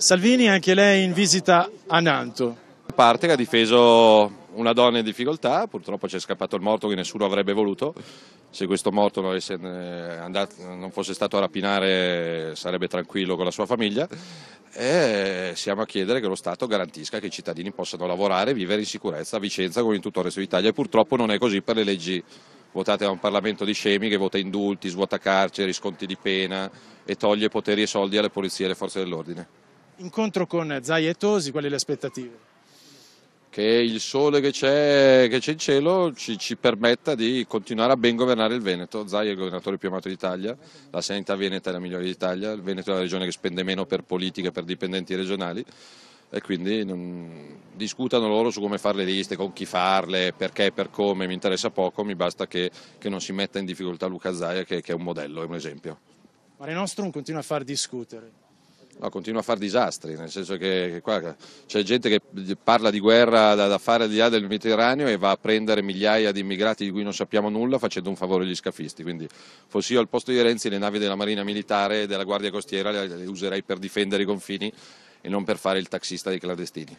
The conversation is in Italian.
Salvini anche lei in visita a Nanto. Parte che ha difeso una donna in difficoltà, purtroppo c'è scappato il morto che nessuno avrebbe voluto, se questo morto non, eh, andato, non, fosse stato a rapinare sarebbe tranquillo con la sua famiglia e siamo a chiedere che lo Stato garantisca che i cittadini possano lavorare e vivere in sicurezza a Vicenza come in tutto il resto d'Italia e purtroppo non è così per le leggi votate da un Parlamento di scemi che vota indulti, svuota carceri, sconti di pena e toglie poteri e soldi alle polizie e alle forze dell'ordine incontro con e Tosi, quali le aspettative? Che il sole che c'è, in cielo ci, ci, permetta di continuare a ben governare il Veneto. Zai è il governatore più amato d'Italia, la sanità veneta è la migliore d'Italia, il Veneto è la regione che spende meno per politica, per dipendenti regionali e quindi non... discutano loro su come fare le liste, con chi farle, perché, e per come, mi interessa poco, mi basta che, che non si metta in difficoltà Luca Zaia che, che, è un modello, è un esempio. Mare Nostrum continua a far discutere. No, continua a fare disastri, nel senso che qua c'è gente che parla di guerra da, da fare al di là del Mediterraneo e va a prendere migliaia di immigrati di cui non sappiamo nulla facendo un favore agli scafisti. Quindi fossi io al posto di Renzi le navi della Marina Militare e della Guardia Costiera le, le userei per difendere i confini e non per fare il taxista dei clandestini.